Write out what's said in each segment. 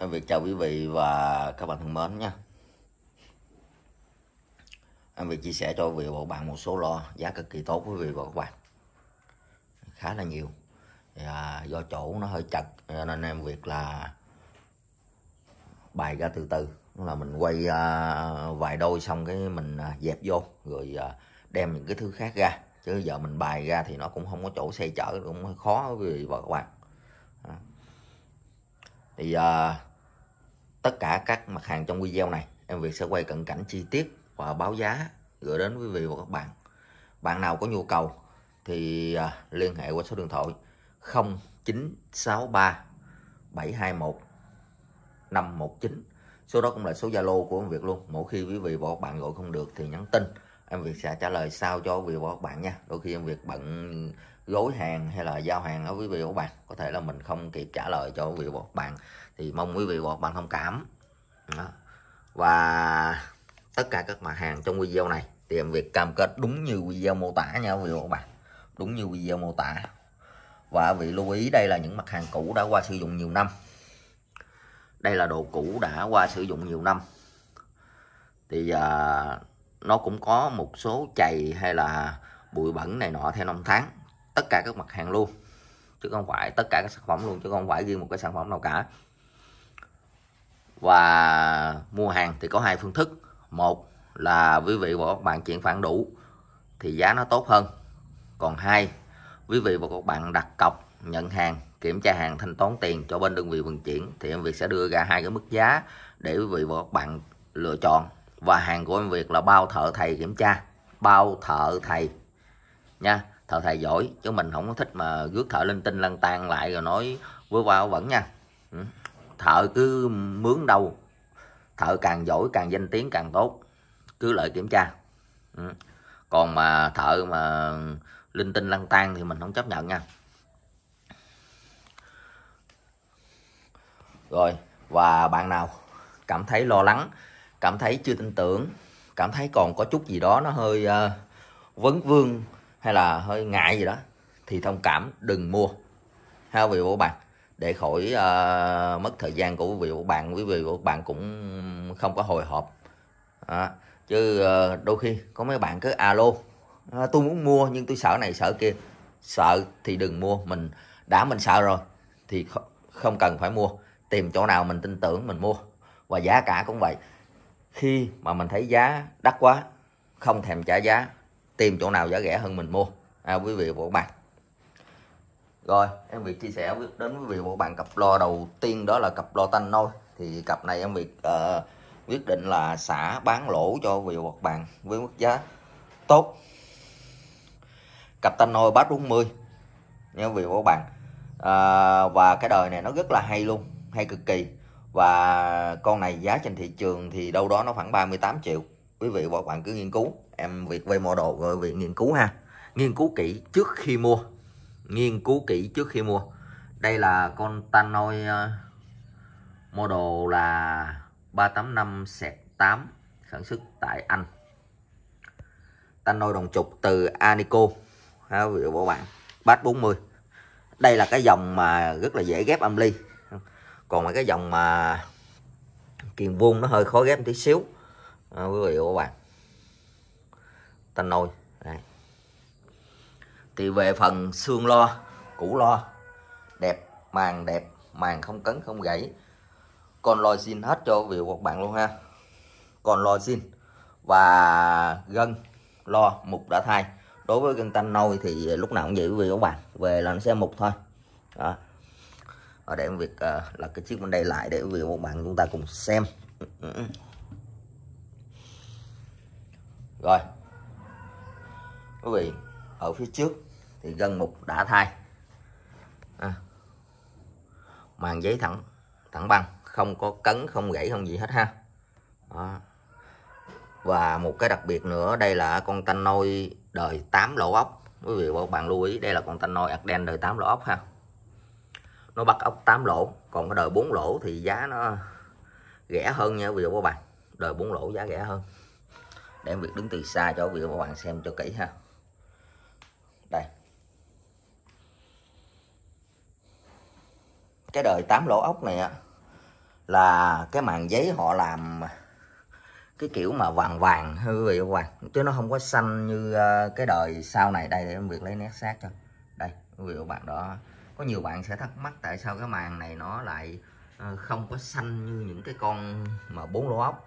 Em Việt chào quý vị và các bạn thân mến nhé Em Việt chia sẻ cho quý vị và các bạn một số lo giá cực kỳ tốt quý vị và các bạn Khá là nhiều và Do chỗ nó hơi chật nên em Việt là bài ra từ từ là mình quay à, vài đôi xong cái mình à, dẹp vô rồi à, đem những cái thứ khác ra chứ giờ mình bài ra thì nó cũng không có chỗ xe chở cũng khó quý vị và các bạn thì tất cả các mặt hàng trong video này em Việt sẽ quay cận cảnh chi tiết và báo giá gửi đến quý vị và các bạn bạn nào có nhu cầu thì à, liên hệ qua số điện thoại 0963 721 519 số đó cũng là số Zalo của em Việt luôn mỗi khi quý vị và các bạn gọi không được thì nhắn tin em Việt sẽ trả lời sau cho quý vị và các bạn nha đôi khi em Việt bận gối hàng hay là giao hàng ở quý vị và các bạn có thể là mình không kịp trả lời cho quý vị và các bạn thì mong quý vị và bạn thông cảm đó. và tất cả các mặt hàng trong video này thì em việc cam kết đúng như video mô tả nha quý vị và bạn đúng như video mô tả và vị lưu ý đây là những mặt hàng cũ đã qua sử dụng nhiều năm đây là đồ cũ đã qua sử dụng nhiều năm thì à, nó cũng có một số chày hay là bụi bẩn này nọ theo năm tháng tất cả các mặt hàng luôn chứ không phải tất cả các sản phẩm luôn chứ không phải riêng một cái sản phẩm nào cả và mua hàng thì có hai phương thức một là quý vị và các bạn chuyển khoản đủ thì giá nó tốt hơn còn hai quý vị và các bạn đặt cọc nhận hàng kiểm tra hàng thanh toán tiền cho bên đơn vị vận chuyển thì em Việt sẽ đưa ra hai cái mức giá để quý vị và các bạn lựa chọn và hàng của em Việt là bao thợ thầy kiểm tra bao thợ thầy nha thợ thầy giỏi chứ mình không có thích mà rước thợ linh tinh lăn tan lại rồi nói với bao vẫn nha ừ thợ cứ mướn đâu thợ càng giỏi càng danh tiếng càng tốt cứ lợi kiểm tra ừ. còn mà thợ mà linh tinh lăng tan thì mình không chấp nhận nha rồi và bạn nào cảm thấy lo lắng cảm thấy chưa tin tưởng cảm thấy còn có chút gì đó nó hơi uh, vấn vương hay là hơi ngại gì đó thì thông cảm đừng mua ha quý vị bạn để khỏi uh, mất thời gian của quý vị của bạn quý vị của bạn cũng không có hồi hộp à, chứ uh, đôi khi có mấy bạn cứ alo à, tôi muốn mua nhưng tôi sợ này sợ kia sợ thì đừng mua mình đã mình sợ rồi thì không cần phải mua tìm chỗ nào mình tin tưởng mình mua và giá cả cũng vậy khi mà mình thấy giá đắt quá không thèm trả giá tìm chỗ nào giá rẻ hơn mình mua à, quý vị của bạn rồi, em Việt chia sẻ đến với vị một bạn cặp lo đầu tiên đó là cặp lo tanh nôi. Thì cặp này em Việt uh, quyết định là xả bán lỗ cho vị một bạn với mức giá tốt. Cặp tanh nôi bát 40 nha quý vị một bạn. Uh, và cái đời này nó rất là hay luôn, hay cực kỳ. Và con này giá trên thị trường thì đâu đó nó khoảng 38 triệu. Quý vị và bạn cứ nghiên cứu. Em Việt về quay đồ rồi Việt nghiên cứu ha. Nghiên cứu kỹ trước khi mua nghiên cứu kỹ trước khi mua đây là con Tanoi ờ, model là 385 sẹt 8 sản xuất tại Anh Tanoi đồng trục từ Anico ha quý bạn bát 40 đây là cái dòng mà rất là dễ ghép âm ly còn mà cái dòng mà kiềm vuông nó hơi khó ghép một tí xíu ờ, quý vị và các bạn Tanoi thì về phần xương lo củ lo đẹp màng đẹp màng không cấn không gãy con lo xin hết cho vị các bạn luôn ha Còn lo xin và gân lo mục đã thay đối với gân tanh nôi thì lúc nào cũng vậy vì các bạn về là nó sẽ mục thôi đó và để việc uh, ờ, là cái chiếc bên đây lại để vì các bạn chúng ta cùng xem rồi quý vị ở phía trước thì gân mục đã thay à. màng giấy thẳng thẳng băng không có cấn không gãy không gì hết ha Đó. và một cái đặc biệt nữa đây là con tanh nôi đời 8 lỗ ốc quý vị và các bạn lưu ý đây là con tanh nôi Arden đời 8 lỗ ốc ha nó bắt ốc 8 lỗ còn cái đời 4 lỗ thì giá nó rẻ hơn nha quý vị và các bạn đời 4 lỗ giá rẻ hơn để em việc đứng từ xa cho quý vị và các bạn xem cho kỹ ha đây cái đời tám lỗ ốc này á là cái màn giấy họ làm cái kiểu mà vàng vàng hư vị vàng chứ nó không có xanh như ờ, cái đời sau này đây để em việc lấy nét sát cho đây quý vị các bạn đó có nhiều bạn sẽ thắc mắc tại sao cái màn này nó lại ờ, không có xanh như những cái con mà bốn lỗ ốc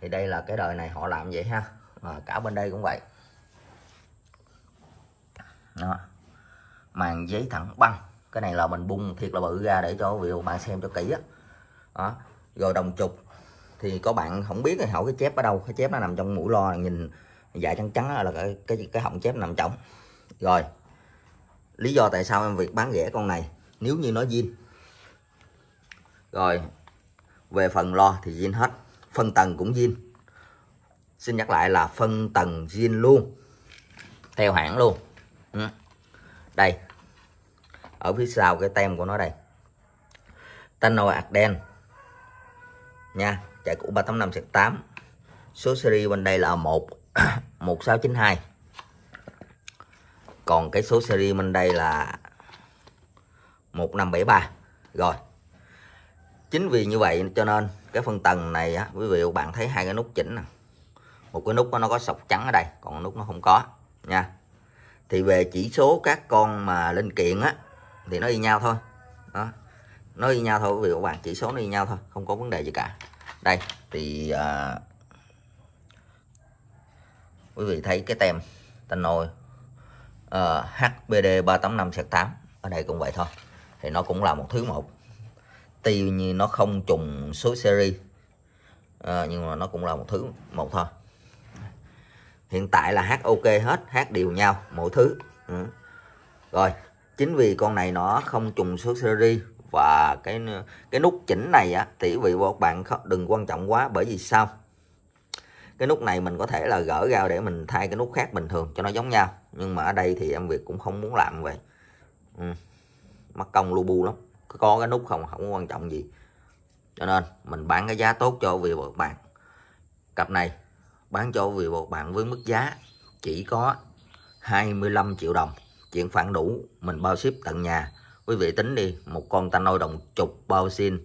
thì đây là cái đời này họ làm vậy ha và ờ, cả bên đây cũng vậy đó màn giấy thẳng băng cái này là mình bung thiệt là bự ra để cho vị bạn xem cho kỹ á đó. rồi đồng trục thì có bạn không biết thì hỏi cái chép ở đâu cái chép nó nằm trong mũi lo nhìn dạ trắng trắng là cái cái, cái họng chép nằm trống rồi lý do tại sao em việc bán rẻ con này nếu như nó zin rồi về phần lo thì zin hết phân tầng cũng zin xin nhắc lại là phân tầng zin luôn theo hãng luôn ừ. đây ở phía sau cái tem của nó đây tên nồi ạc đen nha chạy cũ 385 8 số series bên đây là 1 1692 còn cái số series bên đây là 1573 rồi chính vì như vậy cho nên cái phân tầng này á, quý vị bạn thấy hai cái nút chỉnh nè một cái nút nó có sọc trắng ở đây còn nút nó không có nha thì về chỉ số các con mà linh kiện á thì nó y nhau thôi đó nó y nhau thôi quý vị các bạn chỉ số nó y nhau thôi không có vấn đề gì cả đây thì à, quý vị thấy cái tem tên nồi à, HBD 385 ở đây cũng vậy thôi thì nó cũng là một thứ một tuy như nó không trùng số series à, nhưng mà nó cũng là một thứ một thôi hiện tại là hát ok hết hát đều nhau mỗi thứ ừ. rồi chính vì con này nó không trùng số series và cái cái nút chỉnh này á thì vị và các bạn đừng quan trọng quá bởi vì sao cái nút này mình có thể là gỡ ra để mình thay cái nút khác bình thường cho nó giống nhau nhưng mà ở đây thì em việc cũng không muốn làm vậy ừ. mắc công lu bu lắm có cái nút không không quan trọng gì cho nên mình bán cái giá tốt cho vì các bạn cặp này bán cho vì các bạn với mức giá chỉ có 25 triệu đồng chuyển phản đủ, mình bao ship tận nhà. Quý vị tính đi, một con ta nôi đồng chục bao xin.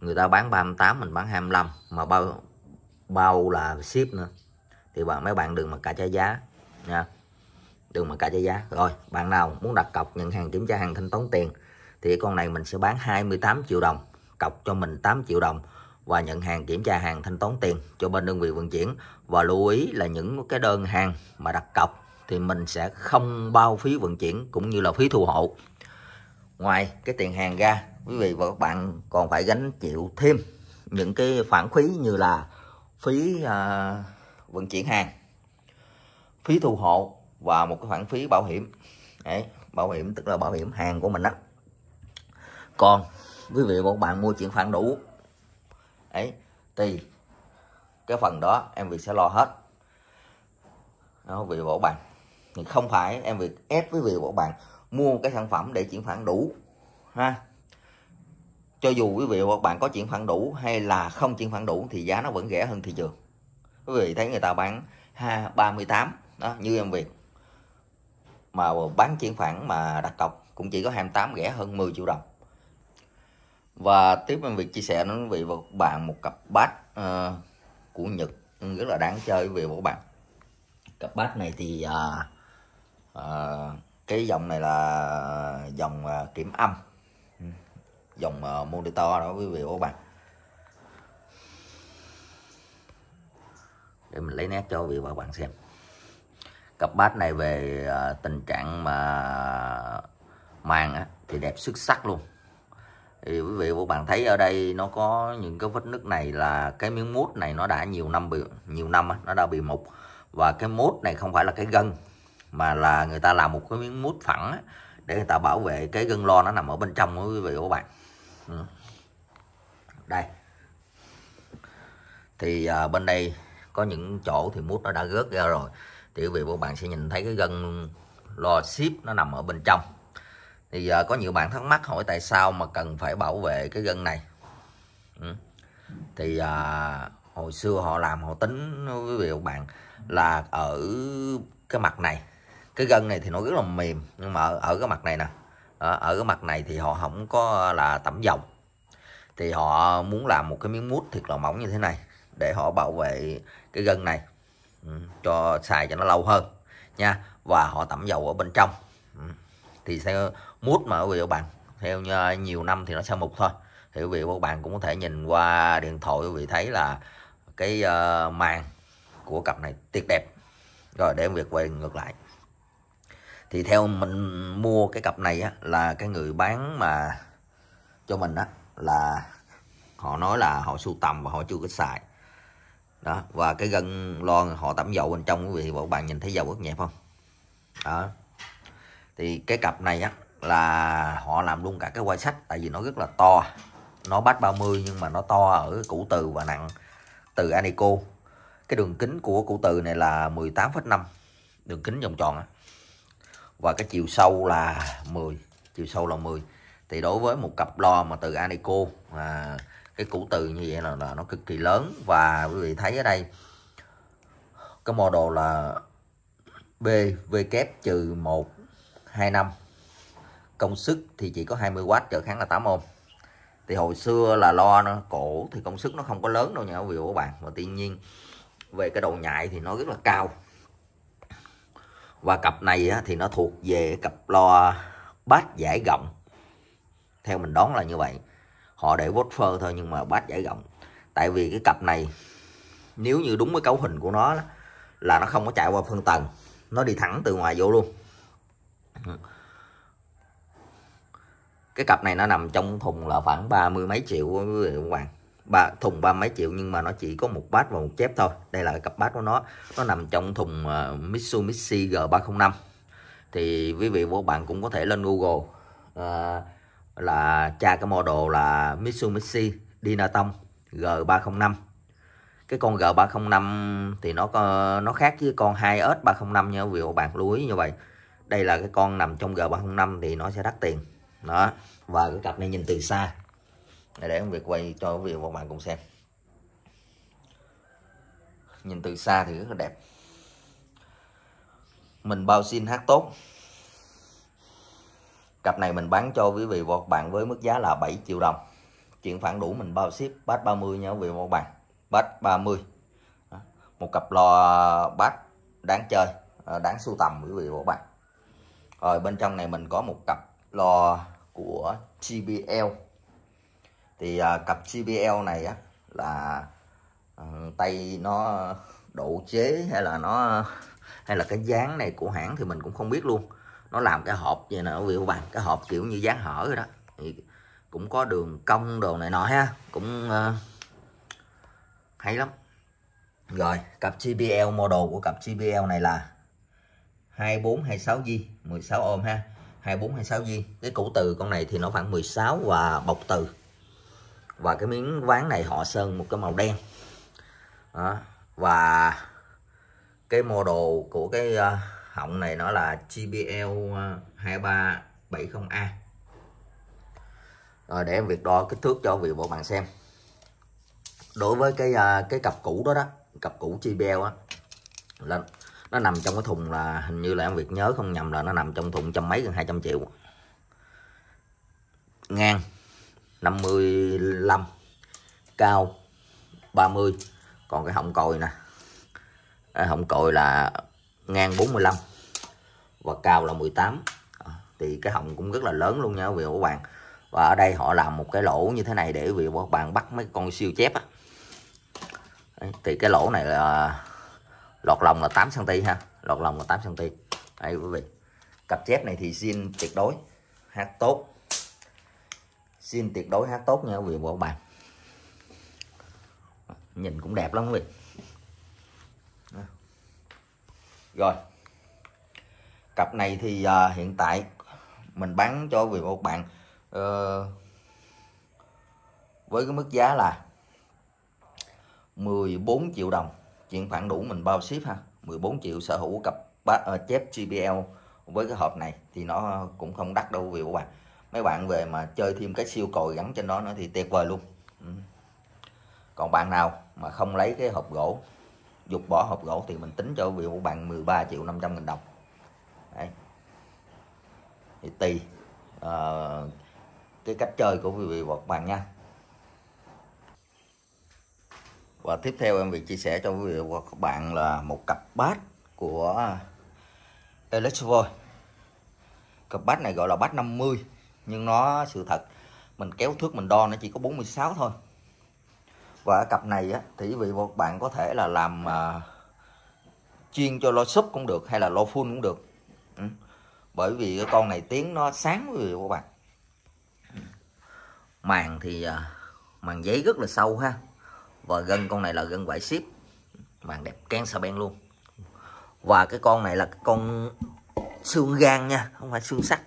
Người ta bán 38, mình bán 25. Mà bao bao là ship nữa. Thì bạn mấy bạn đừng mà cả trái giá. Nha. Đừng mà cả trái giá. Rồi, bạn nào muốn đặt cọc nhận hàng kiểm tra hàng thanh toán tiền. Thì con này mình sẽ bán 28 triệu đồng. Cọc cho mình 8 triệu đồng và nhận hàng kiểm tra hàng thanh toán tiền cho bên đơn vị vận chuyển và lưu ý là những cái đơn hàng mà đặt cọc thì mình sẽ không bao phí vận chuyển cũng như là phí thu hộ ngoài cái tiền hàng ra quý vị và các bạn còn phải gánh chịu thêm những cái khoản phí như là phí à, vận chuyển hàng phí thu hộ và một cái khoản phí bảo hiểm Đấy, bảo hiểm tức là bảo hiểm hàng của mình đó còn quý vị và các bạn mua chuyển khoản đủ ấy thì cái phần đó em việc sẽ lo hết đó, quý vị và các bạn không phải em việc ép với việc bọn bạn mua cái sản phẩm để chuyển khoản đủ ha cho dù quý vị hoặc bạn có chuyển khoản đủ hay là không chuyển khoản đủ thì giá nó vẫn rẻ hơn thị trường quý vị thấy người ta bán ha 38 đó như em việc mà bán chuyển khoản mà đặt cọc cũng chỉ có 28 rẻ hơn 10 triệu đồng và tiếp em việc chia sẻ đến quý vị và các bạn một cặp bát uh, của Nhật rất là đáng chơi quý vị và các bạn cặp bát này thì uh, à, cái dòng này là dòng ờ, kiểm âm ừ, dòng ờ, monitor đó quý vị và các bạn để mình lấy nét cho quý vị và các bạn xem cặp bát này về tình trạng mà màng á, thì đẹp xuất sắc luôn thì quý vị và các bạn thấy ở đây nó có những cái vết nứt này là cái miếng mút này nó đã nhiều năm bị nhiều năm á, nó đã bị mục và cái mút này không phải là cái gân mà là người ta làm một cái miếng mút phẳng á, để người ta bảo vệ cái gân lo nó nằm ở bên trong quý vị và các bạn ừ. đây thì à, bên đây có những chỗ thì mút nó đã rớt ra rồi thì quý vị và bạn sẽ nhìn thấy cái gân lo ship nó nằm ở bên trong thì giờ à, có nhiều bạn thắc mắc hỏi tại sao mà cần phải bảo vệ cái gân này ừ. thì à, hồi xưa họ làm họ tính quý vị và bạn là ở cái mặt này cái gân này thì nó rất là mềm nhưng mà ở, ở cái mặt này nè ở, ở cái mặt này thì họ không có là tẩm dầu thì họ muốn làm một cái miếng mút thiệt là mỏng như thế này để họ bảo vệ cái gân này ừ, cho xài cho nó lâu hơn nha và họ tẩm dầu ở bên trong ừ. thì sẽ mút mà quý vị các bạn theo như nhiều năm thì nó sẽ mục thôi thì quý vị các bạn cũng có thể nhìn qua điện thoại quý vị thấy là cái ờ, màn của cặp này tuyệt đẹp rồi để việc quay ngược lại thì theo mình mua cái cặp này á, là cái người bán mà cho mình á là họ nói là họ sưu tầm và họ chưa có xài đó và cái gân lon họ tẩm dầu bên trong quý vị và các bạn nhìn thấy dầu ướt nhẹp không đó thì cái cặp này á là họ làm luôn cả cái quai sách tại vì nó rất là to nó bát 30 nhưng mà nó to ở củ từ và nặng từ Anico cái đường kính của củ từ này là 18,5 đường kính vòng tròn á và cái chiều sâu là 10 chiều sâu là 10 thì đối với một cặp lo mà từ Anico à, cái củ từ như vậy là, là nó cực kỳ lớn và quý vị thấy ở đây cái model là B kép trừ 1 2 năm công suất thì chỉ có 20W trở kháng là 8 ohm thì hồi xưa là lo nó cổ thì công suất nó không có lớn đâu nha quý vị và các bạn và tuy nhiên về cái độ nhạy thì nó rất là cao và cặp này á, thì nó thuộc về cặp lo bát giải rộng theo mình đoán là như vậy họ để vốt phơ thôi nhưng mà bát giải rộng tại vì cái cặp này nếu như đúng với cấu hình của nó là nó không có chạy qua phân tầng nó đi thẳng từ ngoài vô luôn cái cặp này nó nằm trong thùng là khoảng ba mươi mấy triệu quý vị các bạn ba thùng ba mấy triệu nhưng mà nó chỉ có một bát và một chép thôi đây là cặp bát của nó nó nằm trong thùng uh, Mitsubishi G305 thì quý vị và các bạn cũng có thể lên Google uh, là tra cái model là Mitsubishi Dinatom G305 cái con G305 thì nó có, nó khác với con 2S305 nha quý vị và bạn lưu ý như vậy đây là cái con nằm trong G305 thì nó sẽ đắt tiền đó và cái cặp này nhìn từ xa để ông Việt quay cho quý vị và các bạn cùng xem nhìn từ xa thì rất là đẹp mình bao xin hát tốt cặp này mình bán cho quý vị và các bạn với mức giá là 7 triệu đồng chuyển khoản đủ mình bao ship bát 30 nha quý vị và các bạn bát 30 Đó. một cặp lò bát đáng chơi à, đáng sưu tầm quý vị và các bạn rồi bên trong này mình có một cặp lò của GBL thì à, cặp JBL này á là à, tay nó độ chế hay là nó hay là cái dáng này của hãng thì mình cũng không biết luôn nó làm cái hộp vậy nè quý bạn cái hộp kiểu như dáng hở rồi đó thì cũng có đường cong đồ này nọ ha cũng uh, hay lắm rồi cặp JBL model của cặp JBL này là 2426G 16 ohm ha 2426G cái củ từ con này thì nó khoảng 16 và bọc từ và cái miếng ván này họ sơn một cái màu đen đó. và cái model của cái ờ, họng này nó là JBL 2370A ờ, rồi để em việc đo kích thước cho vị bộ bạn xem đối với cái ờ, cái cặp cũ đó đó cặp cũ JBL á là nó nằm trong cái thùng là hình như là em việc nhớ không nhầm là nó nằm trong thùng trăm mấy gần 200 triệu ngang 55 cao 30 còn cái họng còi nè họng còi là ngang 45 và cao là 18 ờ, thì cái họng cũng rất là lớn luôn nha quý vị và các bạn và ở đây họ làm một cái lỗ như thế này để quý vị và các bạn bắt mấy con siêu chép á thì cái lỗ này là lọt lòng là 8 cm ha lọt lòng là 8 cm đây quý vị cặp chép này thì xin tuyệt đối hát tốt xin tuyệt đối hát tốt nha quý vị và các bạn nhìn cũng đẹp lắm quý vị rồi cặp này thì uh, hiện tại mình bán cho quý vị và các bạn uh, với cái mức giá là 14 triệu đồng chuyển khoản đủ mình bao ship ha 14 triệu sở hữu cặp uh, chép GPL với cái hộp này thì nó cũng không đắt đâu quý vị và các bạn mấy bạn về mà chơi thêm cái siêu còi gắn trên đó nữa thì tuyệt vời luôn ừ. còn bạn nào mà không lấy cái hộp gỗ dục bỏ hộp gỗ thì mình tính cho vị của bạn 13 triệu 500 nghìn đồng Đấy. thì tùy uh, cái cách chơi của quý vị và bạn nha và tiếp theo em việc chia sẻ cho quý vị và các bạn là một cặp bát của Electrovoy cặp bát này gọi là bát 50 nhưng nó sự thật mình kéo thước mình đo nó chỉ có 46 thôi và ở cặp này á, thì vị một bạn có thể là làm uh, à, chuyên cho lo súp cũng được hay là lo full cũng được ừ. bởi vì cái con này tiếng nó sáng quý các bạn màng thì uh, màng giấy rất là sâu ha và gân con này là gân vải ship màng đẹp ken xà ben luôn và cái con này là cái con xương gan nha không phải xương sắt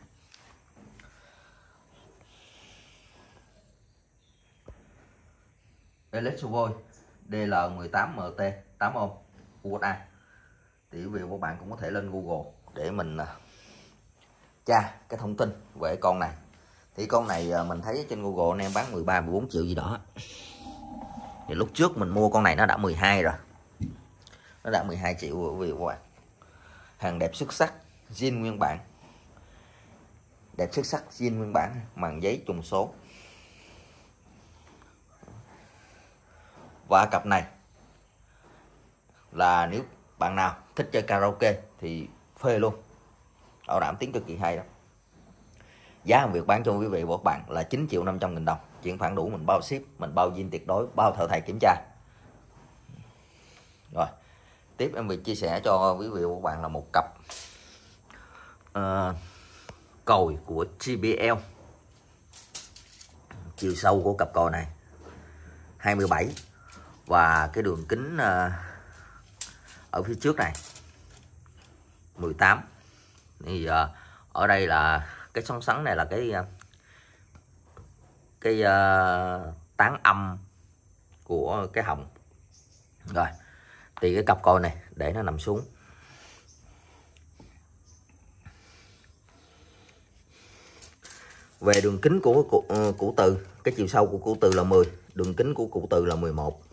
Electrovoi DL18MT 8 ohm quad A thì quý vị các bạn cũng có thể lên Google để mình à, tra cái thông tin về con này thì con này à, mình thấy trên Google anh em bán 13 14 triệu gì đó thì lúc trước mình mua con này nó đã 12 rồi nó đã 12 triệu rồi quý vị các bạn hàng đẹp xuất sắc zin nguyên bản đẹp xuất sắc zin nguyên bản bằng giấy trùng số và cặp này là nếu bạn nào thích chơi karaoke thì phê luôn bảo đảm tiếng cực kỳ hay đó giá hàng Việt bán cho quý vị và các bạn là 9 triệu 500 nghìn đồng chuyển khoản đủ mình bao ship mình bao zin tuyệt đối bao thợ thầy kiểm tra rồi tiếp em vừa chia sẻ cho quý vị và các bạn là một cặp uh, còi của JBL chiều sâu của cặp còi này 27 và cái đường kính ờ, ở phía trước này 18 thì ờ, ở đây là cái sóng sắn này là cái ờ, cái tán âm của cái hồng rồi thì cái cặp coi này để nó nằm xuống về đường kính của cụ, cụ từ cái chiều sâu của cụ từ là 10 đường kính của cụ từ là 11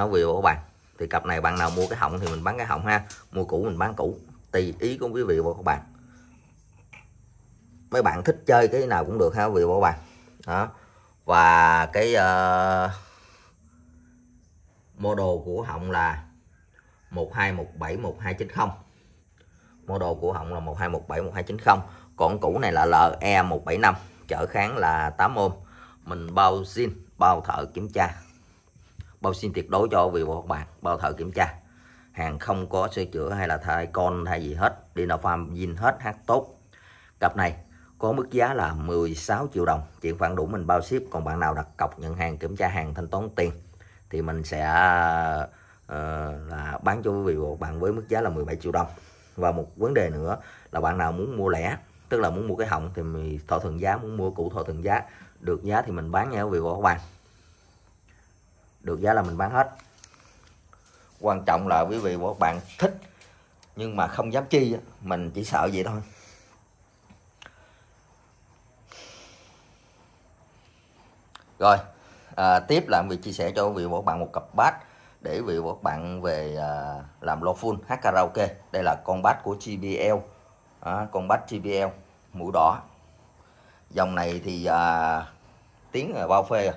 à, quý vị và các bạn thì cặp này bạn nào mua cái họng thì mình bán cái họng ha mua cũ mình bán cũ tùy ý của quý vị và các bạn mấy bạn thích chơi cái nào cũng được ha quý vị và các bạn đó và cái uh, ờ, model của họng là 12171290 model của họng là 12171290 còn cũ này là LE175 chở kháng là 8 ôm mình bao zin bao thợ kiểm tra bao xin tuyệt đối cho quý vị và các bạn bao thợ kiểm tra hàng không có sửa chữa hay là thay con hay gì hết đi nào farm zin hết hát tốt cặp này có mức giá là 16 triệu đồng chuyển khoản đủ mình bao ship còn bạn nào đặt cọc nhận hàng kiểm tra hàng thanh toán tiền thì mình sẽ uh, là bán cho quý vị và bạn với mức giá là 17 triệu đồng và một vấn đề nữa là bạn nào muốn mua lẻ tức là muốn mua cái họng thì mình thỏa thuận giá muốn mua cũ thỏa thuận giá được giá thì mình bán nha quý vị và các bạn được giá là mình bán hết quan trọng là quý vị và các bạn thích nhưng mà không dám chi mình chỉ sợ vậy thôi rồi à, tiếp là việc chia sẻ cho quý vị và các bạn một cặp bát để quý vị và các bạn về à, làm lo full hát karaoke đây là con bát của GBL à, con bát GBL mũ đỏ dòng này thì à, tiếng bao phê à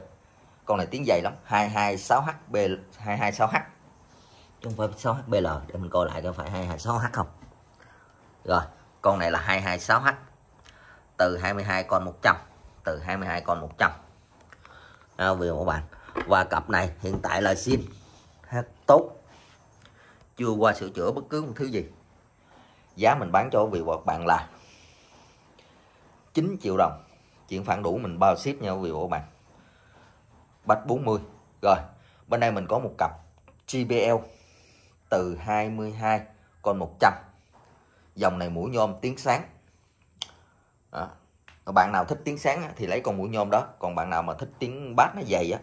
con này tiếng dày lắm 226HB 226H chứ không phải 6HBL để mình coi lại có phải 226H không rồi con này là 226H từ 22 con 100 từ 22 con 100 à, vì một bạn và cặp này hiện tại là sim tốt chưa qua sửa chữa bất cứ một thứ gì giá mình bán cho vì các bạn là 9 triệu đồng chuyển khoản đủ mình bao ship nha vì vị bạn bách 40 rồi bên đây mình có một cặp JBL từ 22 còn 100 dòng này mũi nhôm tiếng sáng đó. bạn nào thích tiếng sáng thì lấy con mũi nhôm đó còn bạn nào mà thích tiếng bát nó dày á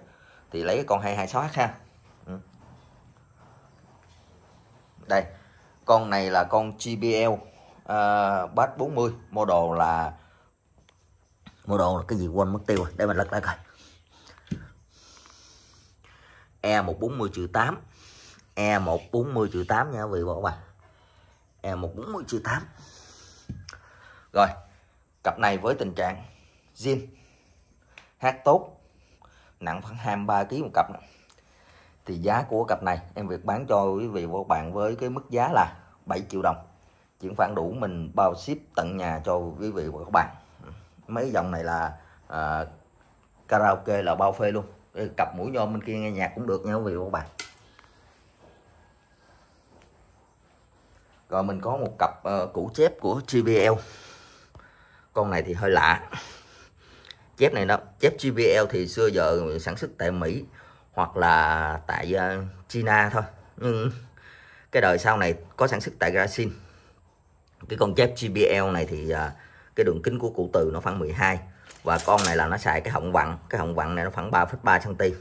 thì lấy con 226H ha ừ. đây con này là con JBL uh, à, bass 40 model là model là cái gì quên mất tiêu rồi để mình lật lại coi E140 chữ 8 E140 chữ 8 nha quý vị và các bạn E140 chữ 8 Rồi Cặp này với tình trạng zin Hát tốt Nặng khoảng 23kg một cặp Thì giá của cặp này em việc bán cho quý vị và các bạn với cái mức giá là 7 triệu đồng Chuyển khoản đủ mình bao ship tận nhà cho quý vị và các bạn Mấy dòng này là à, karaoke là bao phê luôn Ừ, cặp mũi nhôm bên kia nghe nhạc cũng được nha quý vị các bạn rồi mình có một cặp uh, củ chép của JBL con này thì hơi lạ chép này đó chép JBL thì xưa giờ sản xuất tại Mỹ hoặc là tại uh, China thôi nhưng cái đời sau này có sản xuất tại Brazil cái con chép JBL này thì uh, cái đường kính của cụ từ nó khoảng 12 và con này là nó xài cái họng vặn cái họng vặn này nó khoảng 3,3 cm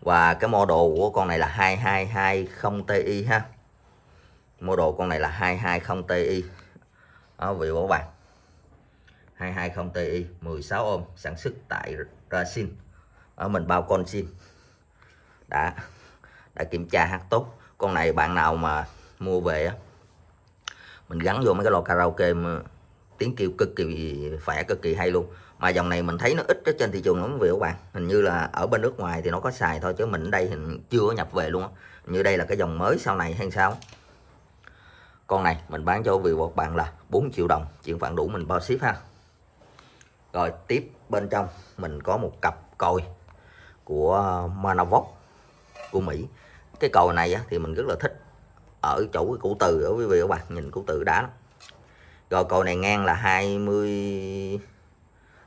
và cái mô model của con này là 2220 Ti ha mô model con này là 220 Ti đó vị bảo bạn 220 Ti 16 ohm sản xuất tại Brazil ở mình bao con xin đã đã kiểm tra hát tốt con này bạn nào mà mua về á mình gắn vô mấy cái lò karaoke mà tiếng kêu cực kỳ khỏe cực kỳ hay luôn mà dòng này mình thấy nó ít ở trên thị trường lắm vì các bạn hình như là ở bên nước ngoài thì nó có xài thôi chứ mình ở đây thì chưa có nhập về luôn á như đây là cái dòng mới sau này hay sao con này mình bán cho vị một bạn là 4 triệu đồng chuyện bạn đủ mình bao ship ha rồi tiếp bên trong mình có một cặp còi của Manavox của Mỹ cái còi này á, thì mình rất là thích ở chỗ cái cụ từ ở quý vị các bạn nhìn cụ từ đã lắm rồi cầu này ngang là 20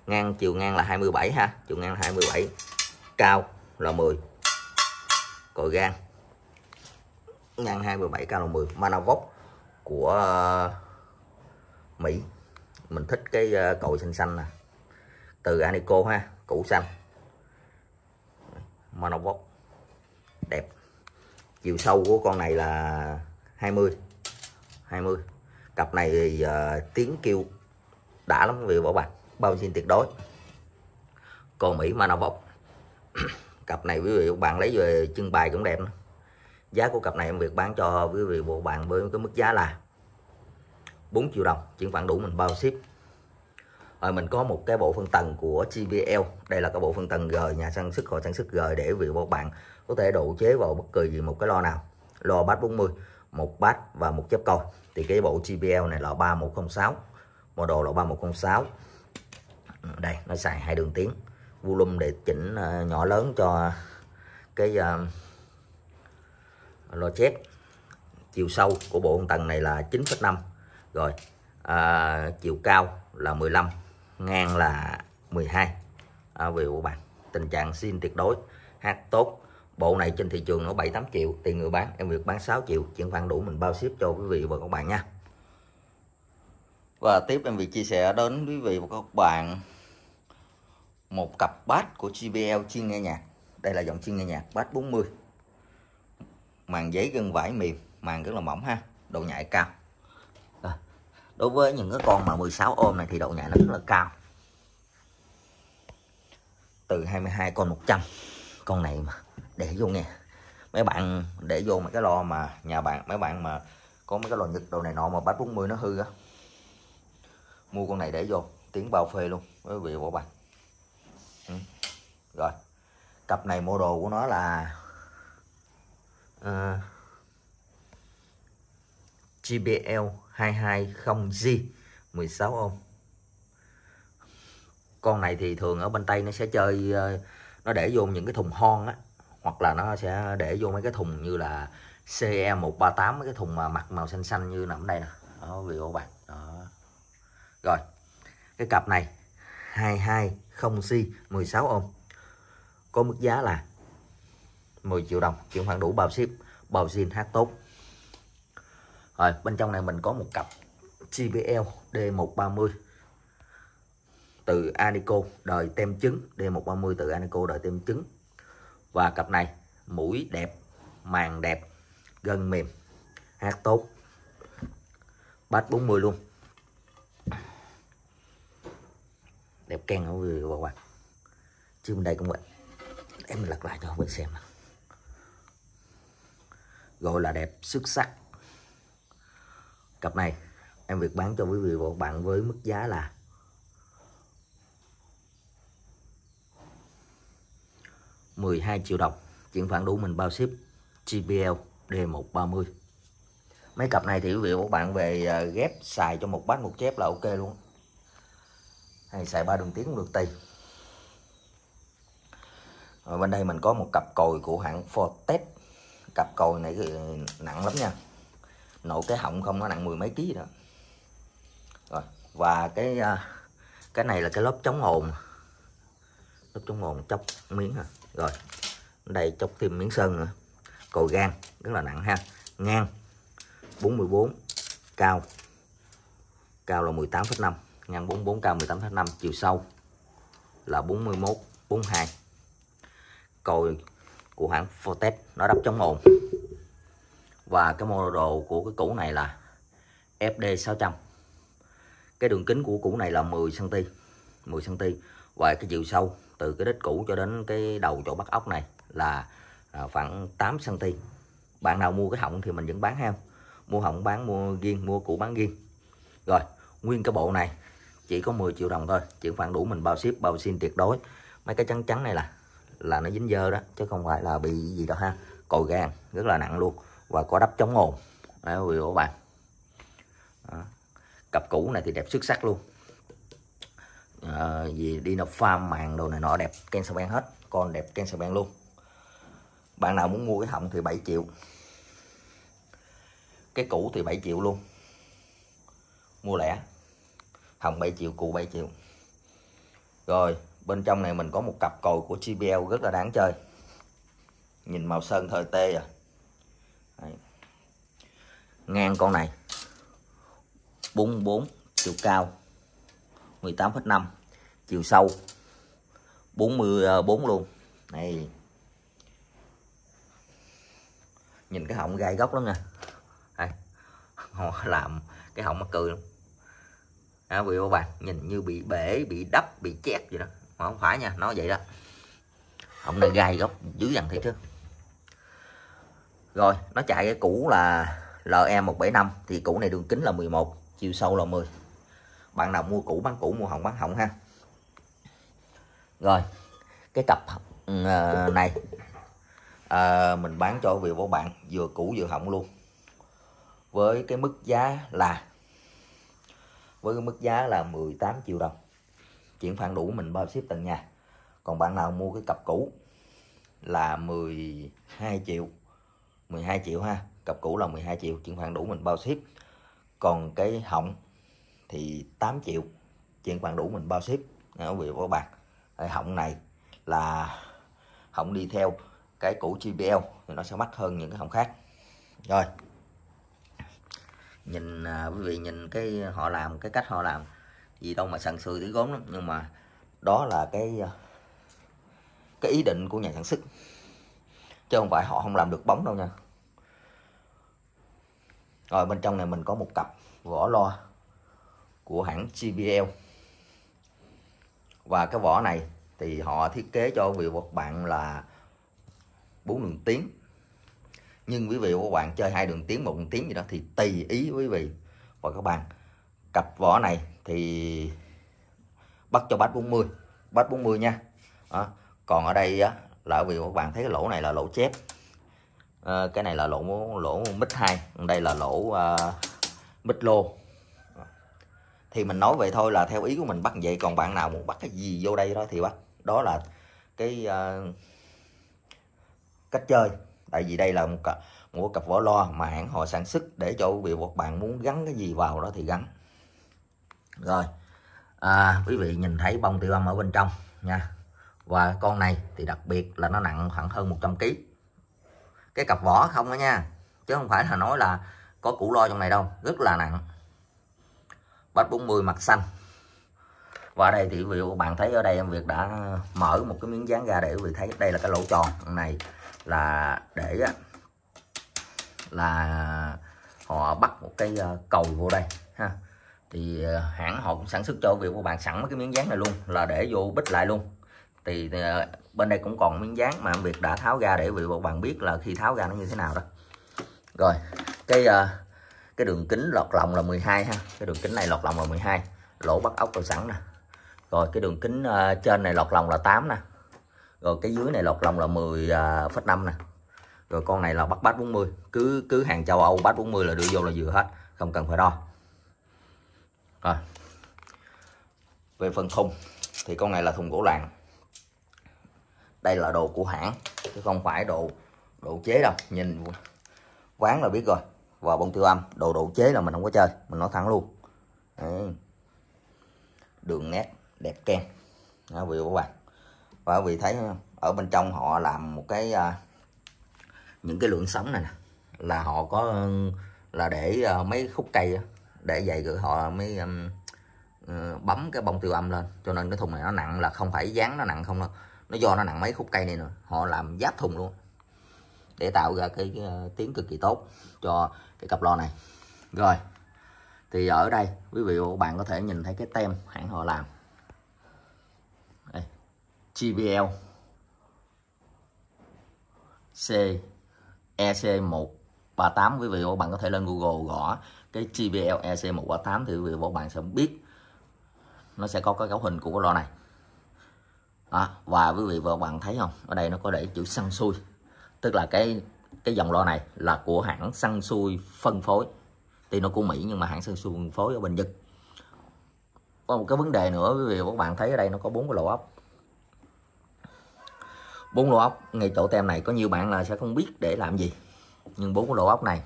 ngang chiều ngang là 27 ha chiều ngang là 27 cao là 10 còi gan ngang 27 cao là 10 mana vóc của ờ, Mỹ mình thích cái ờ, còi xanh xanh nè từ Anico ha cũ xanh mana vóc đẹp chiều sâu của con này là 20 20 cặp này thì uh, tiếng kêu đã lắm vì bảo bạn bao xin tuyệt đối còn mỹ mà nào bọc cặp này quý vị bạn lấy về trưng bày cũng đẹp giá của cặp này em việc bán cho quý vị bộ bạn với cái mức giá là 4 triệu đồng chuyển khoản đủ mình bao ship rồi mình có một cái bộ phân tầng của GBL đây là cái bộ phân tầng G nhà sản xuất họ sản xuất G để quý vị bộ bạn có thể độ chế vào bất kỳ gì một cái lo nào lo bát 40 một bát và một chép câu thì cái bộ JBL này là 3106 model là 3106 đây nó xài hai đường tiếng volume để chỉnh ờ, nhỏ lớn cho cái uh, ờ, lo chép chiều sâu của bộ tầng này là 9,5 rồi à, chiều cao là 15 ngang là 12 à, về các bạn tình trạng xin tuyệt đối hát tốt bộ này trên thị trường nó 7 8 triệu tiền người bán em việc bán 6 triệu chuyển khoản đủ mình bao ship cho quý vị và các bạn nha và tiếp em việc chia sẻ đến quý vị và các bạn một cặp bass của JBL chuyên nghe nhạc đây là dòng chuyên nghe nhạc bass 40 màng giấy gân vải mềm màng rất là mỏng ha độ nhạy cao à, đối với những cái con mà 16 ôm này thì độ nhạy nó rất là cao từ 22 con 100 con này mà để vô nghe mấy bạn để vô mấy cái lò mà nhà bạn mấy bạn mà có mấy cái lò nhật đồ này nọ mà bát 40 nó hư á mua con này để vô tiếng bao phê luôn quý vị của bạn ừ. rồi cặp này mua đồ của nó là uh, GBL 220G 16 ohm con này thì thường ở bên Tây nó sẽ chơi ờ, nó để vô những cái thùng hon á hoặc là nó sẽ để vô mấy cái thùng như là CE138 mấy cái thùng mà mặt màu xanh xanh như nằm đây nè đó vì ô bạc đó rồi cái cặp này 220C 16 ôm có mức giá là 10 triệu đồng chuyển khoản đủ bao ship bao zin hát tốt rồi bên trong này mình có một cặp JBL D130 từ Anico đời tem chứng D130 từ Anico đời tem chứng và cặp này mũi đẹp màng đẹp gân mềm hát tốt bát 40 luôn đẹp keng không quý bà bạn chứ bên đây cũng vậy em mình lật lại cho các xem gọi là đẹp xuất sắc cặp này em việc bán cho quý vị và bạn với mức giá là 12 triệu đồng chuyển khoản đủ mình bao ship JBL D130 mấy cặp này thì quý vị và các bạn về ờ, ghép xài cho một bát một chép là ok luôn hay xài ba đường tiếng cũng được tùy rồi bên đây mình có một cặp còi của hãng Fortet cặp còi này ờ, nặng lắm nha nổ cái họng không nó nặng mười mấy ký nữa rồi và cái ờ, cái này là cái lớp chống ồn lớp chống ồn chóc miếng à rồi đây chọc thêm miếng sơn nữa cầu gan rất là nặng ha ngang 44 cao cao là 18,5 ngang 44 cao 18,5 chiều sâu là 41 42 cồi của hãng Fortet nó đắp chống ồn và cái model của cái củ này là FD 600 cái đường kính của củ này là 10 cm 10 cm và cái chiều sâu từ cái đít cũ cho đến cái đầu chỗ bắt ốc này là à, khoảng 8 cm bạn nào mua cái họng thì mình vẫn bán heo mua họng bán mua riêng mua cũ bán riêng rồi nguyên cái bộ này chỉ có 10 triệu đồng thôi chuyển khoản đủ mình bao ship bao xin tuyệt đối mấy cái trắng trắng này là là nó dính dơ đó chứ không phải là bị gì đâu ha cồi gan rất là nặng luôn và có đắp chống ồn đấy quý vị bạn đó. cặp cũ này thì đẹp xuất sắc luôn à, gì đi nộp farm màn đồ này nọ đẹp cancer ban hết con đẹp cancer ban luôn bạn nào muốn mua cái họng thì 7 triệu cái cũ thì 7 triệu luôn mua lẻ hồng 7 triệu cụ 7 triệu rồi bên trong này mình có một cặp cồi của JBL rất là đáng chơi nhìn màu sơn thời tê à Đấy. ngang con này 44 chiều cao 18,5 chiều sâu 44 ờ, luôn này nhìn cái họng gai góc lắm nè. họ làm cái họng mắc cười lắm đó quý các bạn nhìn như bị bể bị đắp bị chét vậy đó mà không phải nha nó vậy đó họng này gai góc dưới dằn thấy chưa? rồi nó chạy cái cũ là LE175 thì cũ này đường kính là 11 chiều sâu là 10 bạn nào mua cũ bán cũ mua hỏng bán hỏng ha rồi cái cặp ừ, à, này uh, mình bán cho vị của bạn vừa cũ vừa hỏng luôn với cái mức giá là với cái mức giá là 18 triệu đồng chuyển khoản đủ mình bao ship tận nhà còn bạn nào mua cái cặp cũ là 12 triệu 12 triệu ha cặp cũ là 12 triệu chuyển khoản đủ mình bao ship còn cái hỏng thì 8 triệu chuyện khoản đủ mình bao ship à, quý vị và các bạn à, họng này là họng đi theo cái cũ JBL thì nó sẽ mắc hơn những cái họng khác rồi nhìn à, quý vị nhìn cái họ làm cái cách họ làm gì đâu mà sần sùi tí gốm lắm nhưng mà đó là cái à, cái ý định của nhà sản xuất chứ không phải họ không làm được bóng đâu nha rồi bên trong này mình có một cặp vỏ loa của hãng JBL và cái vỏ này thì họ thiết kế cho quý vị và các bạn là bốn đường tiến nhưng quý vị và các bạn chơi hai đường tiến một đường tiến gì đó thì tùy ý quý vị và các bạn cặp vỏ này thì bắt cho bát 40 bát 40 nha à, còn ở đây á, là vì các bạn thấy cái lỗ này là lỗ chép à, cái này là lỗ lỗ mít hai đây là lỗ uh, mít lô thì mình nói vậy thôi là theo ý của mình bắt vậy còn bạn nào muốn bắt cái gì vô đây đó thì bắt đó là cái uh, cách chơi tại vì đây là một cặp một cặp vỏ lo mà hãng họ sản xuất để cho quý vị một bạn muốn gắn cái gì vào đó thì gắn rồi à, quý vị nhìn thấy bông tiêu âm ở bên trong nha và con này thì đặc biệt là nó nặng khoảng hơn 100 kg cái cặp vỏ không đó nha chứ không phải là nói là có củ lo trong này đâu rất là nặng bát 40 mặt xanh và ở đây thì quý vị các bạn thấy ở đây em Việt đã mở một cái miếng dán ra để quý vị thấy đây là cái lỗ tròn này là để là họ bắt một cái ờ, cầu vô đây ha thì ờ, hãng họ cũng sản xuất cho việc của bạn sẵn mấy cái miếng dán này luôn là để vô bích lại luôn thì ờ, bên đây cũng còn miếng dán mà em việc đã tháo ra để vị bạn biết là khi tháo ra nó như thế nào đó rồi cái cái đường kính lọt lòng là 12 ha cái đường kính này lọt lòng là 12 lỗ bắt ốc rồi sẵn nè rồi cái đường kính ờ, trên này lọt lòng là 8 nè rồi cái dưới này lọt lòng là 10,5 ờ, nè rồi con này là bắt bát 40 cứ cứ hàng châu Âu bát 40 là đưa vô là vừa hết không cần phải đo rồi về phần thùng thì con này là thùng gỗ lạng đây là đồ của hãng chứ không phải đồ độ chế đâu nhìn quán là biết rồi và bông tiêu âm đồ độ chế là mình không có chơi mình nói thẳng luôn đường nét đẹp kem đó quý vị các bạn và quý vị thấy ở bên trong họ làm một cái à, những cái lượng sống này nè là họ có là để à, mấy khúc cây để dày gửi họ mới um, ờ, bấm cái bông tiêu âm lên cho nên cái thùng này nó nặng là không phải dán nó nặng không đâu nó do nó nặng mấy khúc cây này nữa họ làm giáp thùng luôn để tạo ra cái, ờ, tiếng cực kỳ tốt cho cái cặp lo này rồi thì ở đây quý vị và các bạn có thể nhìn thấy cái tem hãng họ làm đây. GBL C EC138 quý vị và các bạn có thể lên Google gõ cái JBL EC138 thì quý vị và các bạn sẽ biết nó sẽ có cái cấu hình của cái lo này đó. và quý vị và các bạn thấy không ở đây nó có để chữ xăng xui tức là cái cái dòng lo này là của hãng xăng xui phân phối thì nó của Mỹ nhưng mà hãng xăng xui phân phối ở bên Nhật có một cái vấn đề nữa quý vị các bạn thấy ở đây nó có bốn cái lỗ ốc bốn lỗ ốc ngay chỗ tem này có nhiều bạn là sẽ không biết để làm gì nhưng bốn cái lỗ ốc này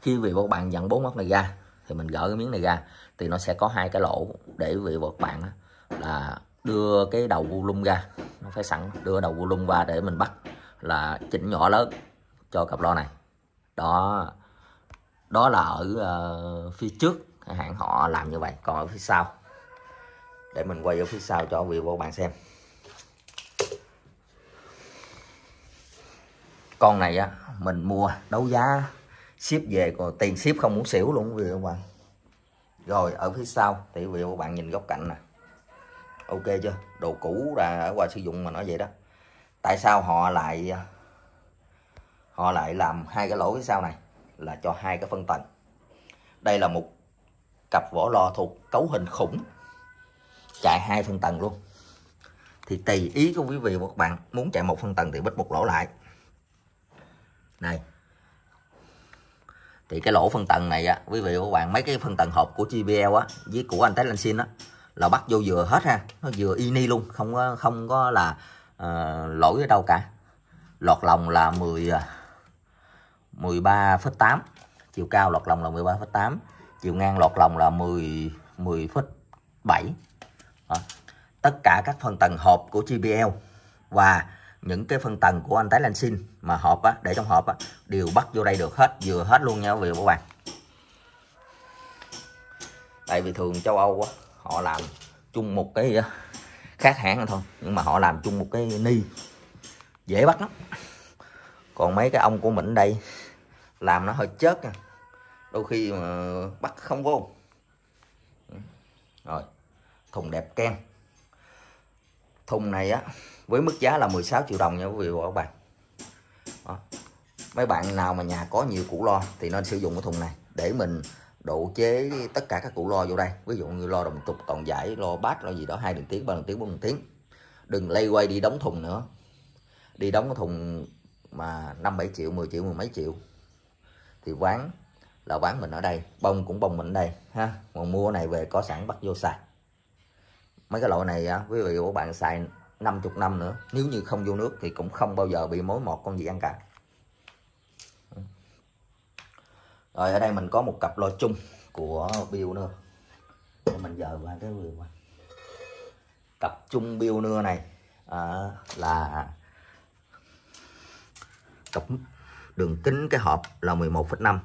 khi vì các bạn dặn bốn ốc này ra thì mình gỡ cái miếng này ra thì nó sẽ có hai cái lỗ để vị và các bạn là đưa cái đầu vô ra nó phải sẵn đưa đầu vô lung để mình bắt là chỉnh nhỏ lớn cho cặp lo này đó đó là ở uh, phía trước hãng họ làm như vậy còn ở phía sau để mình quay vô phía sau cho quý vị và bạn xem con này á mình mua đấu giá ship về còn tiền ship không muốn xỉu luôn quý vị và các bạn rồi ở phía sau thì quý vị và các bạn nhìn góc cạnh nè ok chưa đồ cũ là ở qua sử dụng mà nó vậy đó tại sao họ lại họ lại làm hai cái lỗ phía sau này là cho hai cái phân tầng đây là một cặp vỏ lò thuộc cấu hình khủng chạy hai phân tầng luôn thì tùy ý của quý vị và các bạn muốn chạy một phân tầng thì bít một lỗ lại này thì cái lỗ phân tầng này á quý vị và các bạn mấy cái phân tầng hộp của JBL á với của anh Thái Lan Xin á là bắt vô vừa hết ha nó dừa ini luôn không có không có là uh, lỗi ở đâu cả lọt lòng là 10 13,8 à, chiều cao lọt lòng là 13,8 chiều ngang lọt lòng là 10 10,7 ờ, tất cả các phần tầng hộp của GPL và những cái phần tầng của anh Thái Lan Xin mà hộp á, để trong hộp á, đều bắt vô đây được hết, vừa hết luôn nha quý vị các bạn. Tại vì thường châu Âu á, họ làm chung một cái gì à, á, khác hãng thôi nhưng mà họ làm chung một cái ni dễ bắt lắm còn mấy cái ông của mình đây làm nó hơi chết nha đôi khi mà bắt không vô rồi thùng đẹp ken thùng này á với mức giá là 16 triệu đồng nha quý vị và các bạn đó. mấy bạn nào mà nhà có nhiều củ lo thì nên sử dụng cái thùng này để mình độ chế tất cả các cụ lo vô đây ví dụ như lo đồng trục toàn giải lo bát lo gì đó hai đường tiếng ba đường tiếng bốn đường tiếng đừng lay quay đi đóng thùng nữa đi đóng cái thùng mà năm bảy triệu 10 triệu mười mấy triệu thì quán là quán mình ở đây bông cũng bông mình ở đây ha còn mua này về có sẵn bắt vô xài mấy cái loại này á quý vị của bạn xài 50 năm nữa nếu như không vô nước thì cũng không bao giờ bị mối mọt con gì ăn cả rồi ở đây mình có một cặp loa chung của bill để mình dời qua cái vừa qua cặp chung bill này à, là cặp đường kính cái hộp là 11,5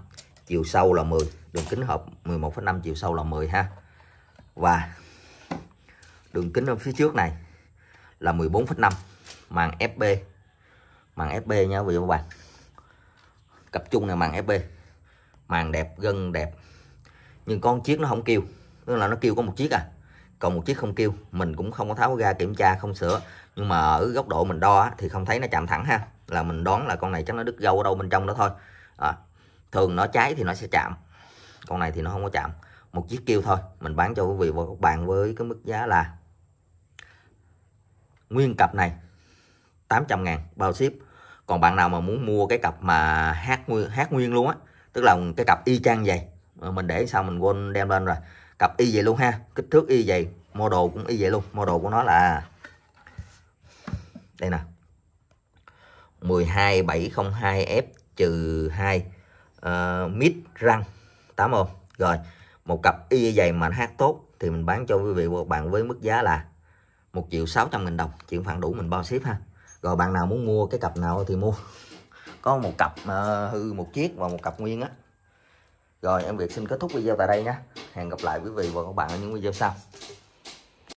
chiều sâu là 10 đường kính hộp 11,5 chiều sâu là 10 ha và đường kính ở phía trước này là 14,5 màng FB màng FB nha quý vị và các bạn cặp chung này màng FB màn đẹp gân đẹp nhưng con chiếc nó không kêu tức là nó kêu có một chiếc à còn một chiếc không kêu mình cũng không có tháo ra kiểm tra không sửa nhưng mà ở góc độ mình đo thì không thấy nó chạm thẳng ha là mình đoán là con này chắc nó đứt gâu ở đâu bên trong đó thôi à, thường nó cháy thì nó sẽ chạm con này thì nó không có chạm một chiếc kêu thôi mình bán cho quý vị và các bạn với cái mức giá là nguyên cặp này 800 ngàn bao ship còn bạn nào mà muốn mua cái cặp mà hát nguyên hát nguyên luôn á tức là cái cặp y chang vậy ờ, mình để sau mình quên đem lên rồi cặp y vậy luôn ha kích thước y vậy mô đồ cũng y vậy luôn mô đồ của nó là đây nè 12702F trừ 2 uh, ờ, mid răng 8 ohm rồi một cặp y vậy mà nó hát tốt thì mình bán cho quý vị và bạn với mức giá là 1 triệu 600 nghìn đồng chuyển khoản đủ mình bao ship ha rồi bạn nào muốn mua cái cặp nào thì mua có một cặp mà ờ, hư một chiếc và một cặp nguyên á rồi em việc xin kết thúc video tại đây nhé hẹn gặp lại quý vị và các bạn ở những video sau